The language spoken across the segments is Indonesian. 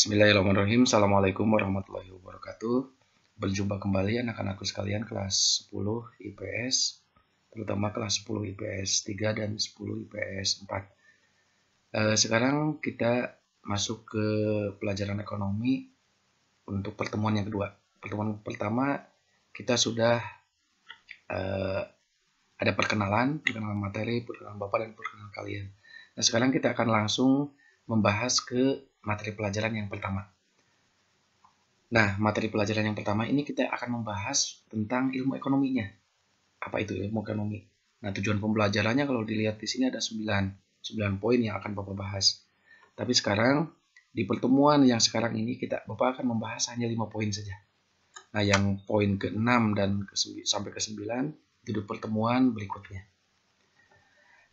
Bismillahirrahmanirrahim. Assalamualaikum warahmatullahi wabarakatuh. Berjumpa kembali anak-anakku sekalian kelas 10 IPS, terutama kelas 10 IPS 3 dan 10 IPS 4. Sekarang kita masuk ke pelajaran ekonomi untuk pertemuan yang kedua. Pertemuan pertama kita sudah eh, ada perkenalan, perkenalan materi, perkenalan bapak, dan perkenalan kalian. Nah sekarang kita akan langsung membahas ke materi pelajaran yang pertama. Nah, materi pelajaran yang pertama ini kita akan membahas tentang ilmu ekonominya. Apa itu ilmu ekonomi? Nah, tujuan pembelajarannya kalau dilihat di sini ada 9, 9 poin yang akan Bapak bahas. Tapi sekarang di pertemuan yang sekarang ini kita Bapak akan membahas hanya 5 poin saja. Nah, yang poin ke-6 dan ke sampai ke-9 itu di pertemuan berikutnya.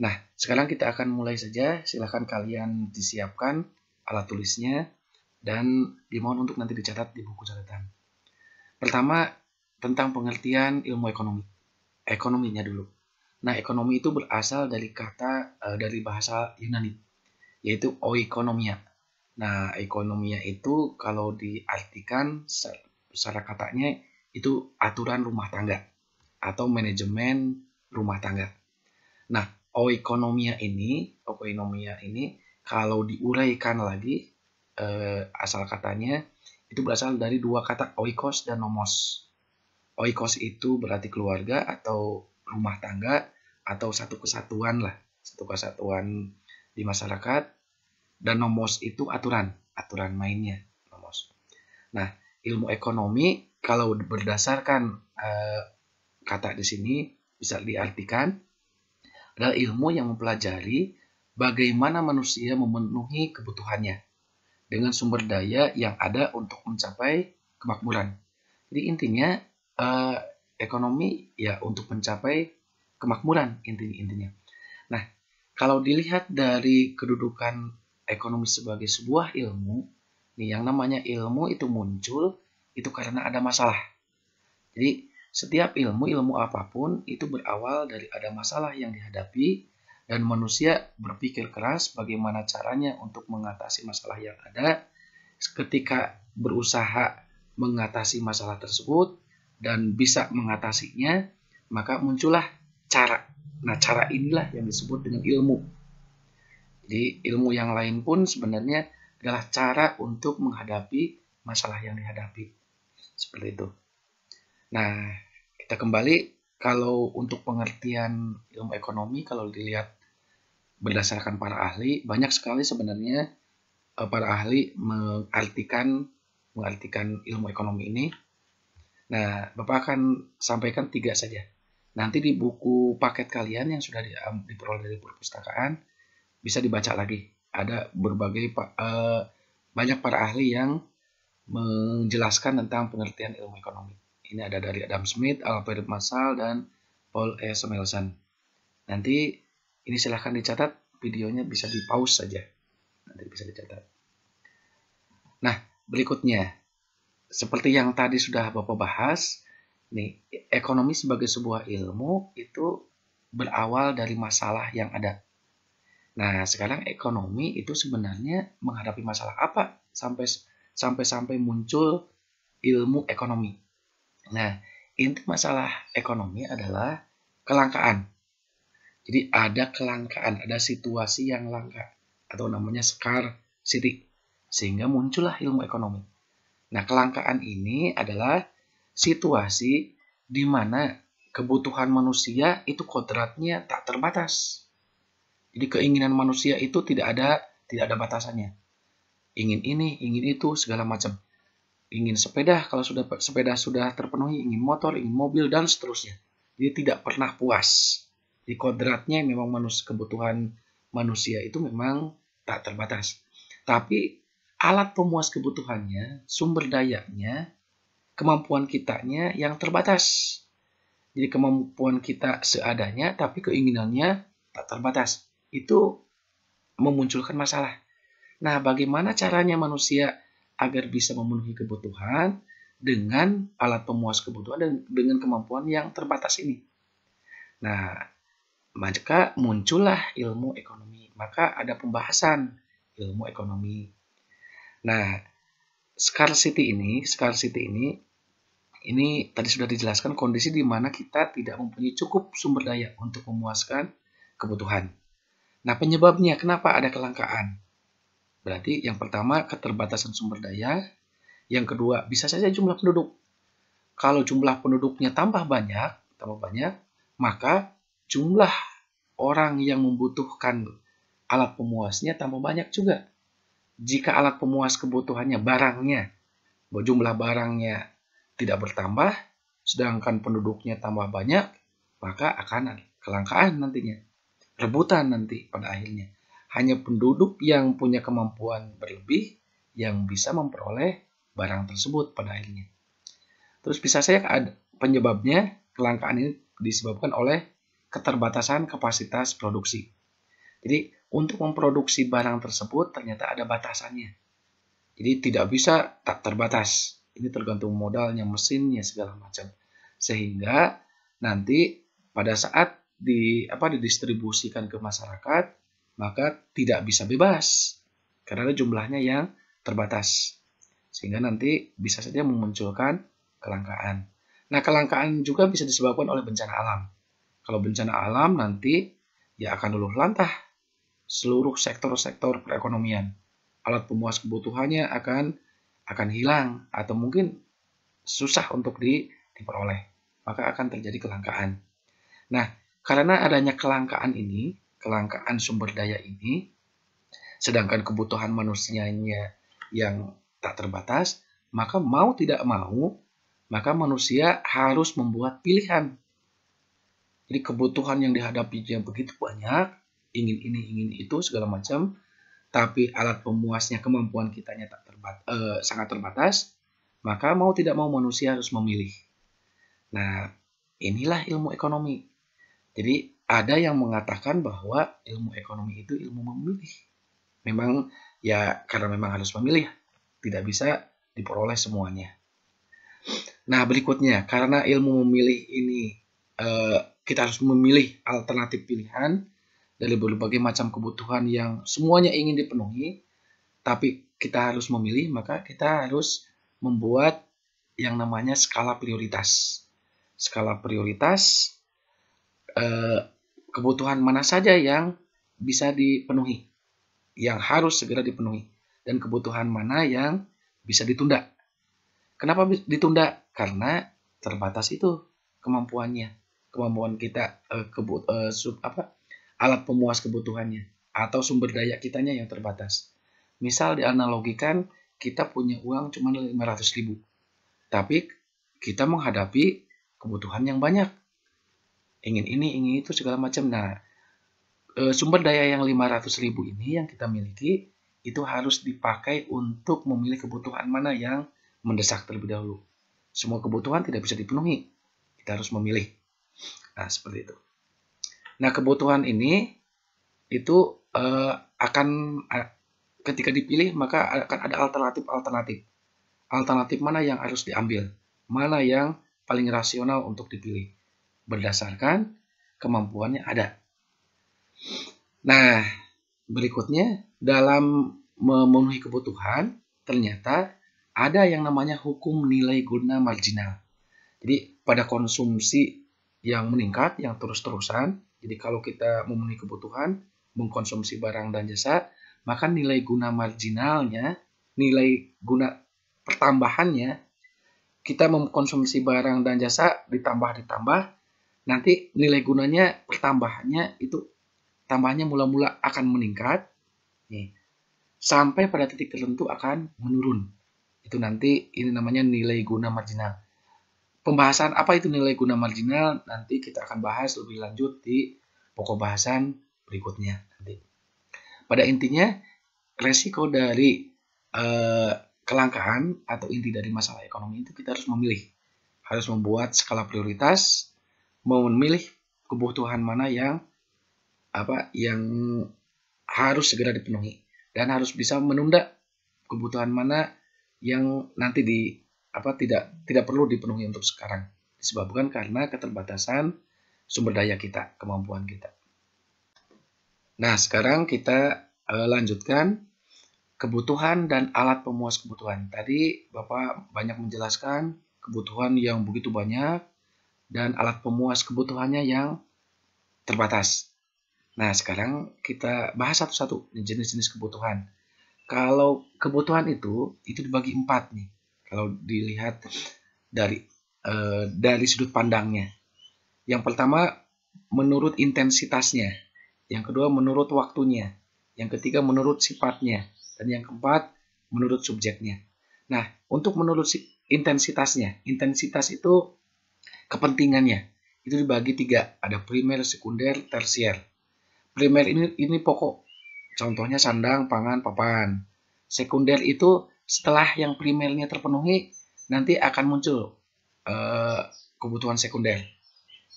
Nah, sekarang kita akan mulai saja. Silahkan kalian disiapkan alat tulisnya, dan dimohon untuk nanti dicatat di buku catatan. Pertama, tentang pengertian ilmu ekonomi. Ekonominya dulu. Nah, ekonomi itu berasal dari kata e, dari bahasa Yunani, yaitu oikonomia. Nah, ekonomia itu kalau diartikan secara katanya itu aturan rumah tangga atau manajemen rumah tangga. Nah, oikonomia ini, oikonomia ini kalau diuraikan lagi eh, asal katanya itu berasal dari dua kata oikos dan nomos. Oikos itu berarti keluarga atau rumah tangga atau satu kesatuan lah, satu kesatuan di masyarakat. Dan nomos itu aturan, aturan mainnya nomos. Nah, ilmu ekonomi kalau berdasarkan eh, kata di sini bisa diartikan adalah ilmu yang mempelajari bagaimana manusia memenuhi kebutuhannya dengan sumber daya yang ada untuk mencapai kemakmuran. Jadi intinya eh, ekonomi ya untuk mencapai kemakmuran intinya-intinya. Nah, kalau dilihat dari kedudukan ekonomi sebagai sebuah ilmu, nih yang namanya ilmu itu muncul itu karena ada masalah. Jadi setiap ilmu, ilmu apapun itu berawal dari ada masalah yang dihadapi dan manusia berpikir keras bagaimana caranya untuk mengatasi masalah yang ada ketika berusaha mengatasi masalah tersebut dan bisa mengatasinya maka muncullah cara nah cara inilah yang disebut dengan ilmu jadi ilmu yang lain pun sebenarnya adalah cara untuk menghadapi masalah yang dihadapi seperti itu nah kita kembali kalau untuk pengertian ilmu ekonomi kalau dilihat berdasarkan para ahli banyak sekali sebenarnya uh, para ahli mengartikan mengartikan ilmu ekonomi ini. Nah, Bapak akan sampaikan tiga saja. Nanti di buku paket kalian yang sudah diperoleh dari perpustakaan bisa dibaca lagi. Ada berbagai uh, banyak para ahli yang menjelaskan tentang pengertian ilmu ekonomi. Ini ada dari Adam Smith, Alfred Marshall, dan Paul E. Samuelson. Nanti ini silahkan dicatat, videonya bisa di pause saja. Nanti bisa dicatat. Nah, berikutnya. Seperti yang tadi sudah Bapak bahas, nih ekonomi sebagai sebuah ilmu itu berawal dari masalah yang ada. Nah, sekarang ekonomi itu sebenarnya menghadapi masalah apa sampai sampai-sampai muncul ilmu ekonomi. Nah, inti masalah ekonomi adalah kelangkaan. Jadi ada kelangkaan, ada situasi yang langka atau namanya scarcity sehingga muncullah ilmu ekonomi. Nah, kelangkaan ini adalah situasi di mana kebutuhan manusia itu kodratnya tak terbatas. Jadi keinginan manusia itu tidak ada tidak ada batasannya. Ingin ini, ingin itu, segala macam. Ingin sepeda, kalau sudah sepeda sudah terpenuhi, ingin motor, ingin mobil dan seterusnya. Jadi tidak pernah puas di kodratnya memang manusia kebutuhan manusia itu memang tak terbatas. Tapi alat pemuas kebutuhannya, sumber dayanya, kemampuan kitanya yang terbatas. Jadi kemampuan kita seadanya tapi keinginannya tak terbatas. Itu memunculkan masalah. Nah, bagaimana caranya manusia agar bisa memenuhi kebutuhan dengan alat pemuas kebutuhan dan dengan kemampuan yang terbatas ini? Nah, maka muncullah ilmu ekonomi. Maka ada pembahasan ilmu ekonomi. Nah, scarcity ini, scarcity ini, ini tadi sudah dijelaskan kondisi di mana kita tidak mempunyai cukup sumber daya untuk memuaskan kebutuhan. Nah, penyebabnya kenapa ada kelangkaan? Berarti yang pertama keterbatasan sumber daya, yang kedua bisa saja jumlah penduduk. Kalau jumlah penduduknya tambah banyak, tambah banyak, maka jumlah orang yang membutuhkan alat pemuasnya tambah banyak juga. Jika alat pemuas kebutuhannya barangnya, jumlah barangnya tidak bertambah, sedangkan penduduknya tambah banyak, maka akan kelangkaan nantinya. Rebutan nanti pada akhirnya. Hanya penduduk yang punya kemampuan berlebih yang bisa memperoleh barang tersebut pada akhirnya. Terus bisa saya ada penyebabnya kelangkaan ini disebabkan oleh keterbatasan kapasitas produksi. Jadi untuk memproduksi barang tersebut ternyata ada batasannya. Jadi tidak bisa tak terbatas. Ini tergantung modalnya, mesinnya segala macam. Sehingga nanti pada saat di apa didistribusikan ke masyarakat maka tidak bisa bebas karena jumlahnya yang terbatas. Sehingga nanti bisa saja memunculkan kelangkaan. Nah, kelangkaan juga bisa disebabkan oleh bencana alam. Kalau bencana alam nanti ya akan luluh lantah seluruh sektor-sektor perekonomian. Alat pemuas kebutuhannya akan akan hilang atau mungkin susah untuk di, diperoleh. Maka akan terjadi kelangkaan. Nah, karena adanya kelangkaan ini, kelangkaan sumber daya ini, sedangkan kebutuhan manusianya yang tak terbatas, maka mau tidak mau, maka manusia harus membuat pilihan jadi kebutuhan yang dihadapi yang begitu banyak, ingin ini, ingin itu, segala macam. Tapi alat pemuasnya, kemampuan kitanya tak terbat, eh, sangat terbatas. Maka mau tidak mau manusia harus memilih. Nah, inilah ilmu ekonomi. Jadi ada yang mengatakan bahwa ilmu ekonomi itu ilmu memilih. Memang ya karena memang harus memilih, tidak bisa diperoleh semuanya. Nah, berikutnya karena ilmu memilih ini eh, kita harus memilih alternatif pilihan dari berbagai macam kebutuhan yang semuanya ingin dipenuhi, tapi kita harus memilih, maka kita harus membuat yang namanya skala prioritas. Skala prioritas eh, kebutuhan mana saja yang bisa dipenuhi, yang harus segera dipenuhi, dan kebutuhan mana yang bisa ditunda. Kenapa ditunda? Karena terbatas itu kemampuannya kemampuan kita uh, kebut uh, sub apa alat pemuas kebutuhannya atau sumber daya kitanya yang terbatas. Misal dianalogikan kita punya uang cuma 500 ribu, tapi kita menghadapi kebutuhan yang banyak. Ingin ini, ingin itu, segala macam. Nah, eh, sumber daya yang 500 ribu ini yang kita miliki, itu harus dipakai untuk memilih kebutuhan mana yang mendesak terlebih dahulu. Semua kebutuhan tidak bisa dipenuhi. Kita harus memilih. Nah, seperti itu. Nah, kebutuhan ini itu uh, akan uh, ketika dipilih maka akan ada alternatif-alternatif. Alternatif mana yang harus diambil? Mana yang paling rasional untuk dipilih berdasarkan kemampuannya ada. Nah, berikutnya dalam memenuhi kebutuhan ternyata ada yang namanya hukum nilai guna marginal. Jadi pada konsumsi yang meningkat, yang terus-terusan. Jadi kalau kita memenuhi kebutuhan, mengkonsumsi barang dan jasa, maka nilai guna marginalnya, nilai guna pertambahannya, kita mengkonsumsi barang dan jasa ditambah-ditambah, nanti nilai gunanya pertambahannya itu tambahnya mula-mula akan meningkat, nih, sampai pada titik tertentu akan menurun. Itu nanti ini namanya nilai guna marginal pembahasan apa itu nilai guna marginal nanti kita akan bahas lebih lanjut di pokok bahasan berikutnya nanti. Pada intinya resiko dari eh, kelangkaan atau inti dari masalah ekonomi itu kita harus memilih, harus membuat skala prioritas, mau memilih kebutuhan mana yang apa yang harus segera dipenuhi dan harus bisa menunda kebutuhan mana yang nanti di apa tidak tidak perlu dipenuhi untuk sekarang disebabkan karena keterbatasan sumber daya kita, kemampuan kita. Nah, sekarang kita uh, lanjutkan kebutuhan dan alat pemuas kebutuhan. Tadi Bapak banyak menjelaskan kebutuhan yang begitu banyak dan alat pemuas kebutuhannya yang terbatas. Nah, sekarang kita bahas satu-satu jenis-jenis kebutuhan. Kalau kebutuhan itu, itu dibagi empat nih kalau dilihat dari uh, dari sudut pandangnya. Yang pertama menurut intensitasnya, yang kedua menurut waktunya, yang ketiga menurut sifatnya, dan yang keempat menurut subjeknya. Nah, untuk menurut intensitasnya, intensitas itu kepentingannya. Itu dibagi tiga, ada primer, sekunder, tersier. Primer ini ini pokok, contohnya sandang, pangan, papan. Sekunder itu setelah yang primernya terpenuhi nanti akan muncul uh, kebutuhan sekunder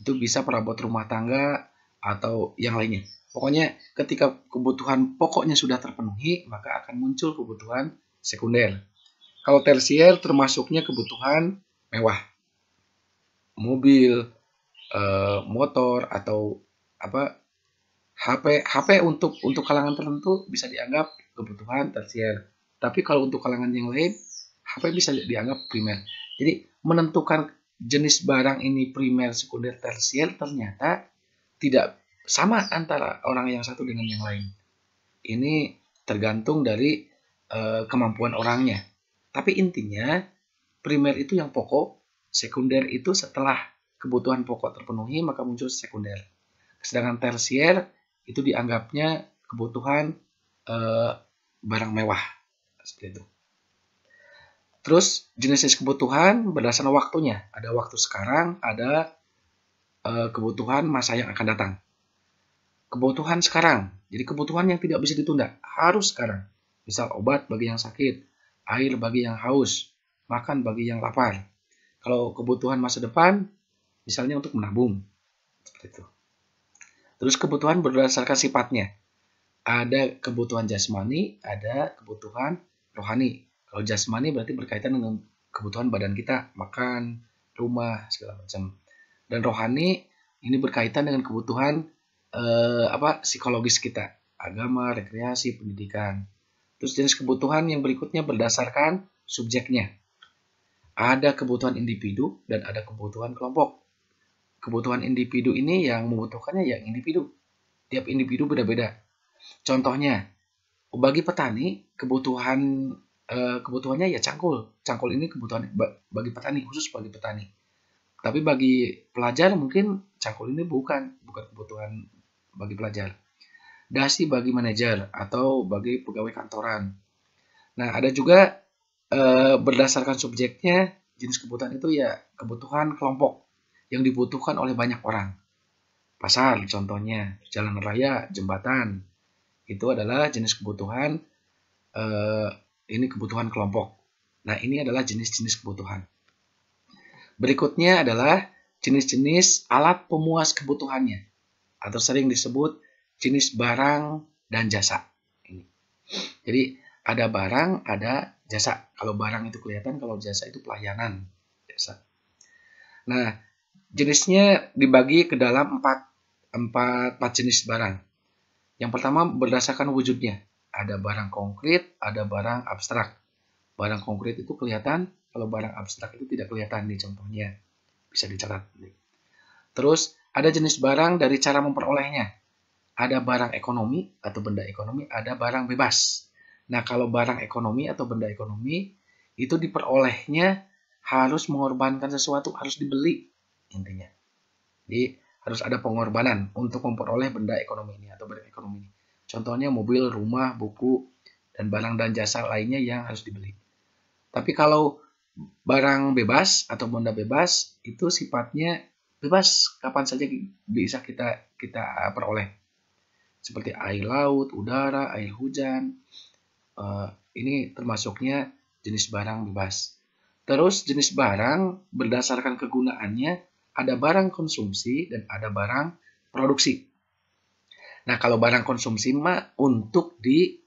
itu bisa perabot rumah tangga atau yang lainnya pokoknya ketika kebutuhan pokoknya sudah terpenuhi maka akan muncul kebutuhan sekunder kalau tersier termasuknya kebutuhan mewah mobil uh, motor atau apa HP HP untuk untuk kalangan tertentu bisa dianggap kebutuhan tersier tapi kalau untuk kalangan yang lain, HP bisa dianggap primer. Jadi menentukan jenis barang ini primer, sekunder, tersier ternyata tidak sama antara orang yang satu dengan yang lain. Ini tergantung dari e, kemampuan orangnya. Tapi intinya primer itu yang pokok, sekunder itu setelah kebutuhan pokok terpenuhi maka muncul sekunder. Sedangkan tersier itu dianggapnya kebutuhan e, barang mewah seperti itu. Terus jenis-jenis kebutuhan berdasarkan waktunya. Ada waktu sekarang, ada e, kebutuhan masa yang akan datang. Kebutuhan sekarang. Jadi kebutuhan yang tidak bisa ditunda, harus sekarang. Misal obat bagi yang sakit, air bagi yang haus, makan bagi yang lapar. Kalau kebutuhan masa depan, misalnya untuk menabung. Seperti itu. Terus kebutuhan berdasarkan sifatnya. Ada kebutuhan jasmani, ada kebutuhan rohani. Kalau jasmani berarti berkaitan dengan kebutuhan badan kita, makan, rumah, segala macam. Dan rohani ini berkaitan dengan kebutuhan eh, apa psikologis kita, agama, rekreasi, pendidikan. Terus jenis kebutuhan yang berikutnya berdasarkan subjeknya. Ada kebutuhan individu dan ada kebutuhan kelompok. Kebutuhan individu ini yang membutuhkannya yang individu. Tiap individu beda-beda. Contohnya, bagi petani kebutuhan eh, kebutuhannya ya cangkul cangkul ini kebutuhan bagi petani khusus bagi petani tapi bagi pelajar mungkin cangkul ini bukan bukan kebutuhan bagi pelajar dasi bagi manajer atau bagi pegawai kantoran nah ada juga eh, berdasarkan subjeknya jenis kebutuhan itu ya kebutuhan kelompok yang dibutuhkan oleh banyak orang pasar contohnya jalan raya jembatan itu adalah jenis kebutuhan eh, ini kebutuhan kelompok. Nah, ini adalah jenis-jenis kebutuhan. Berikutnya adalah jenis-jenis alat pemuas kebutuhannya atau sering disebut jenis barang dan jasa. Ini. Jadi ada barang, ada jasa. Kalau barang itu kelihatan, kalau jasa itu pelayanan jasa. Nah, jenisnya dibagi ke dalam empat, empat, empat jenis barang. Yang pertama berdasarkan wujudnya. Ada barang konkret, ada barang abstrak. Barang konkret itu kelihatan, kalau barang abstrak itu tidak kelihatan nih contohnya. Bisa dicatat. Terus ada jenis barang dari cara memperolehnya. Ada barang ekonomi atau benda ekonomi, ada barang bebas. Nah, kalau barang ekonomi atau benda ekonomi itu diperolehnya harus mengorbankan sesuatu, harus dibeli intinya. Jadi harus ada pengorbanan untuk memperoleh benda ekonomi ini atau barang ekonomi ini. Contohnya mobil, rumah, buku, dan barang dan jasa lainnya yang harus dibeli. Tapi kalau barang bebas atau benda bebas itu sifatnya bebas kapan saja bisa kita kita eh, peroleh seperti air laut, udara, air hujan. Eh, ini termasuknya jenis barang bebas. Terus jenis barang berdasarkan kegunaannya ada barang konsumsi dan ada barang produksi. Nah, kalau barang konsumsi mah untuk di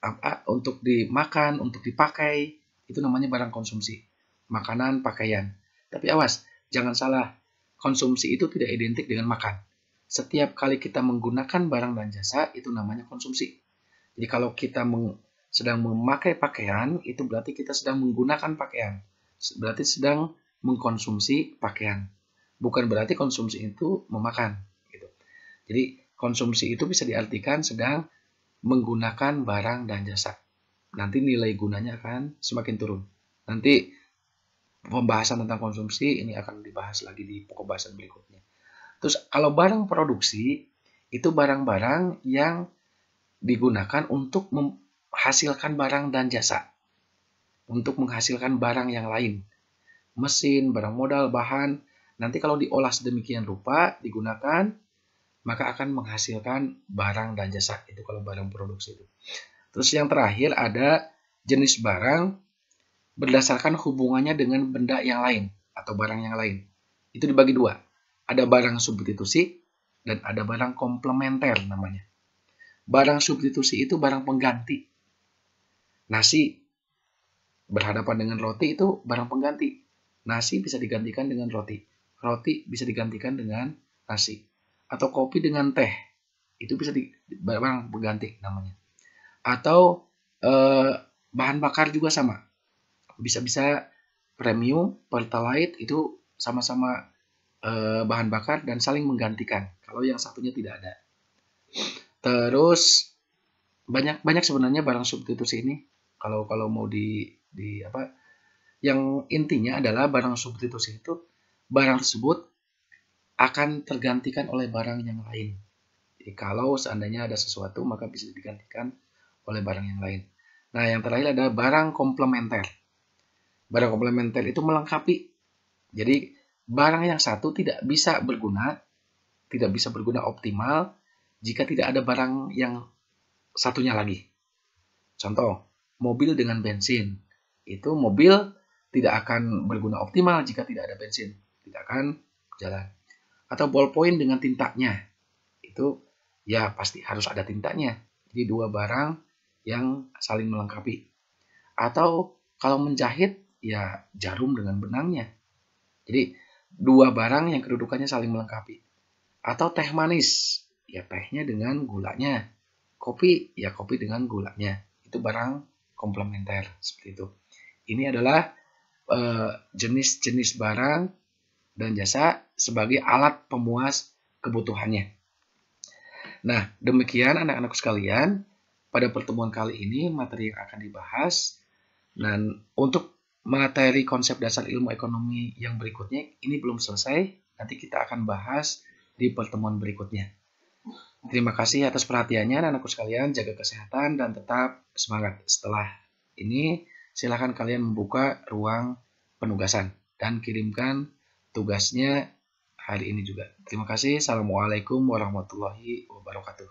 apa? Untuk dimakan, untuk dipakai, itu namanya barang konsumsi. Makanan, pakaian. Tapi awas, jangan salah. Konsumsi itu tidak identik dengan makan. Setiap kali kita menggunakan barang dan jasa itu namanya konsumsi. Jadi kalau kita meng, sedang memakai pakaian itu berarti kita sedang menggunakan pakaian. Berarti sedang mengkonsumsi pakaian bukan berarti konsumsi itu memakan. Gitu. Jadi konsumsi itu bisa diartikan sedang menggunakan barang dan jasa. Nanti nilai gunanya akan semakin turun. Nanti pembahasan tentang konsumsi ini akan dibahas lagi di pokok bahasan berikutnya. Terus kalau barang produksi itu barang-barang yang digunakan untuk menghasilkan barang dan jasa. Untuk menghasilkan barang yang lain. Mesin, barang modal, bahan, Nanti kalau diolah sedemikian rupa, digunakan, maka akan menghasilkan barang dan jasa. Itu kalau barang produksi itu. Terus yang terakhir ada jenis barang berdasarkan hubungannya dengan benda yang lain atau barang yang lain. Itu dibagi dua. Ada barang substitusi dan ada barang komplementer namanya. Barang substitusi itu barang pengganti. Nasi berhadapan dengan roti itu barang pengganti. Nasi bisa digantikan dengan roti roti bisa digantikan dengan nasi atau kopi dengan teh itu bisa di barang berganti namanya atau eh, bahan bakar juga sama bisa-bisa premium pertalite itu sama-sama eh, bahan bakar dan saling menggantikan kalau yang satunya tidak ada terus banyak banyak sebenarnya barang substitusi ini kalau kalau mau di di apa yang intinya adalah barang substitusi itu barang tersebut akan tergantikan oleh barang yang lain. Jadi kalau seandainya ada sesuatu maka bisa digantikan oleh barang yang lain. Nah, yang terakhir ada barang komplementer. Barang komplementer itu melengkapi. Jadi, barang yang satu tidak bisa berguna, tidak bisa berguna optimal jika tidak ada barang yang satunya lagi. Contoh, mobil dengan bensin. Itu mobil tidak akan berguna optimal jika tidak ada bensin tidak akan jalan. Atau ballpoint dengan tintanya. Itu ya pasti harus ada tintanya. Jadi dua barang yang saling melengkapi. Atau kalau menjahit ya jarum dengan benangnya. Jadi dua barang yang kedudukannya saling melengkapi. Atau teh manis, ya tehnya dengan gulanya. Kopi, ya kopi dengan gulanya. Itu barang komplementer seperti itu. Ini adalah eh, jenis-jenis jenis -jenis barang dan jasa sebagai alat pemuas kebutuhannya. Nah, demikian anak-anakku sekalian, pada pertemuan kali ini materi yang akan dibahas dan untuk materi konsep dasar ilmu ekonomi yang berikutnya ini belum selesai, nanti kita akan bahas di pertemuan berikutnya. Terima kasih atas perhatiannya anak-anakku sekalian, jaga kesehatan dan tetap semangat. Setelah ini, silakan kalian membuka ruang penugasan dan kirimkan tugasnya hari ini juga. Terima kasih. Assalamualaikum warahmatullahi wabarakatuh.